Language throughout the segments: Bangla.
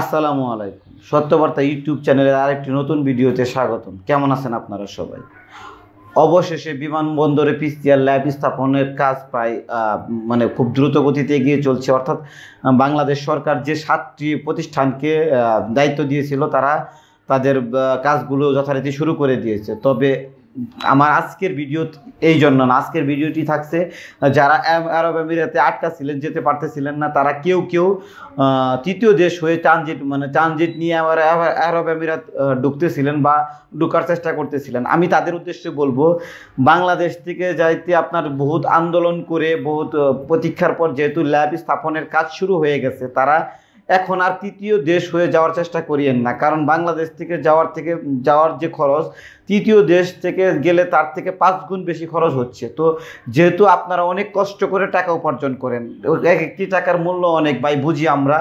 আসসালামু আলাইকুম সত্যবার্তা ইউটিউব চ্যানেলের আরেকটি নতুন ভিডিওতে স্বাগতম কেমন আছেন আপনারা সবাই অবশেষে বিমানবন্দরে পিসিআর ল্যাব স্থাপনের কাজ প্রায় মানে খুব দ্রুত গতিতে এগিয়ে চলছে অর্থাৎ বাংলাদেশ সরকার যে সাতটি প্রতিষ্ঠানকে দায়িত্ব দিয়েছিল তারা তাদের কাজগুলো যথারীতি শুরু করে দিয়েছে তবে আমার আজকের ভিডিও এই জন্য না আজকের ভিডিওটি থাকছে যারা আরব আমিরাতে আটকা ছিলেন যেতে পারতেছিলেন না তারা কেউ কেউ তৃতীয় দেশ হয়ে ট্রানজিট মানে ট্রানজিট নিয়ে আবার আরব আমিরাত ঢুকতেছিলেন বা ঢুকার চেষ্টা করতেছিলেন আমি তাদের উদ্দেশ্যে বলবো বাংলাদেশ থেকে যাইতে আপনার বহুত আন্দোলন করে বহুত প্রতীক্ষার পর যেহেতু ল্যাব স্থাপনের কাজ শুরু হয়ে গেছে তারা এখন আর তৃতীয় দেশ হয়ে যাওয়ার চেষ্টা করিয়েন না কারণ বাংলাদেশ থেকে যাওয়ার থেকে যাওয়ার যে খরচ তৃতীয় দেশ থেকে গেলে তার থেকে পাঁচ গুণ বেশি খরচ হচ্ছে তো যেহেতু আপনারা অনেক কষ্ট করে টাকা উপার্জন করেন এক একটি টাকার মূল্য অনেক ভাই বুঝি আমরা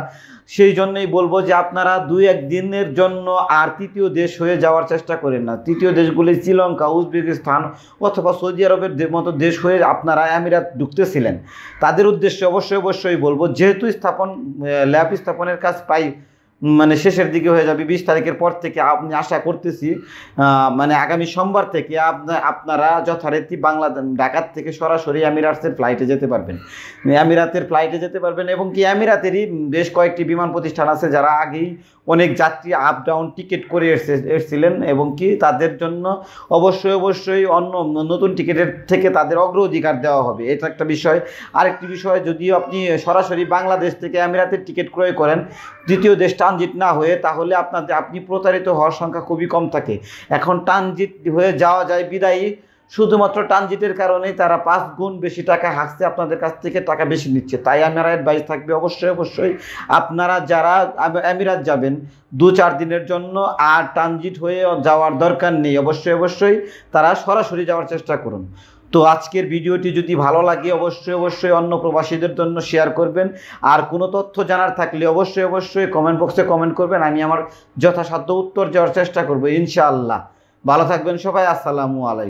সেই জন্যই বলবো যে আপনারা দুই একদিনের জন্য আর তৃতীয় দেশ হয়ে যাওয়ার চেষ্টা করেন না তৃতীয় দেশগুলি শ্রীলঙ্কা উজবেকিস্তান অথবা সৌদি আরবের মতো দেশ হয়ে আপনারা আমিরাত ঢুকতেছিলেন তাদের উদ্দেশ্যে অবশ্যই অবশ্যই বলবো যেহেতু স্থাপন ল্যাব স্থাপনের কাজ প্রায় মানে শেষের দিকে হয়ে যাবে বিশ তারিখের পর থেকে আপনি আশা করতেছি মানে আগামী সোমবার থেকে আপনারা যথারীতি বাংলাদেশ ঢাকার থেকে সরাসরি আমিরাতের ফ্লাইটে যেতে পারবেন আমিরাতের ফ্লাইটে যেতে পারবেন এবং কি আমিরাতেরই বেশ কয়েকটি বিমান প্রতিষ্ঠান আছে যারা আগেই অনেক যাত্রী আপ ডাউন টিকিট করে এসেছিলেন এবং কি তাদের জন্য অবশ্যই অবশ্যই অন্য নতুন টিকিটের থেকে তাদের অগ্রাধিকার দেওয়া হবে এটা একটা বিষয় আরেকটি বিষয় যদিও আপনি সরাসরি বাংলাদেশ থেকে আমিরাতের টিকিট ক্রয় করেন দ্বিতীয় দেশটা ট্রানজিট না হয়ে তাহলে আপনাদের আপনি প্রতারিত হওয়ার সংখ্যা খুবই কম থাকে এখন ট্রানজিট হয়ে যাওয়া যায় বিদায়ী শুধুমাত্র ট্রানজিটের কারণে তারা পাঁচ গুণ বেশি টাকা হাসছে আপনাদের কাছ থেকে টাকা বেশি নিচ্ছে তাই আমার অ্যাডভাইস থাকবে অবশ্যই অবশ্যই আপনারা যারা আমিরাত যাবেন দু চার দিনের জন্য আর ট্রানজিট হয়ে যাওয়ার দরকার নেই অবশ্যই অবশ্যই তারা সরাসরি যাওয়ার চেষ্টা করুন তো আজকের ভিডিওটি যদি ভালো লাগে অবশ্যই অবশ্যই অন্য প্রবাসীদের জন্য শেয়ার করবেন আর কোনো তথ্য জানার থাকলে অবশ্যই অবশ্যই কমেন্ট বক্সে কমেন্ট করবেন আমি আমার যথাসাধ্য উত্তর দেওয়ার চেষ্টা করবো ইনশাআল্লাহ ভালো থাকবেন সবাই আসসালামু আলাইকুম